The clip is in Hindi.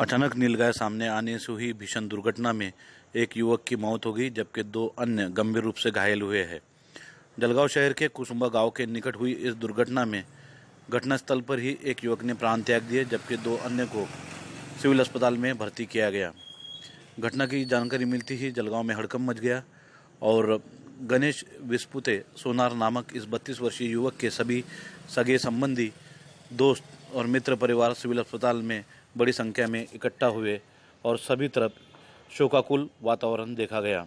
अचानक नीलगाय सामने आने से हुई भीषण दुर्घटना में एक युवक की मौत हो गई जबकि दो अन्य गंभीर रूप से घायल हुए हैं जलगांव शहर के कुसुम्बा गांव के निकट हुई इस दुर्घटना में घटनास्थल पर ही एक युवक ने प्राण त्याग दिए जबकि दो अन्य को सिविल अस्पताल में भर्ती किया गया घटना की जानकारी मिलती ही जलगांव में हड़कम मच गया और गणेश विस्पुते सोनार नामक इस बत्तीस वर्षीय युवक के सभी सगे संबंधी दोस्त और मित्र परिवार सिविल अस्पताल में बड़ी संख्या में इकट्ठा हुए और सभी तरफ शोकाकुल वातावरण देखा गया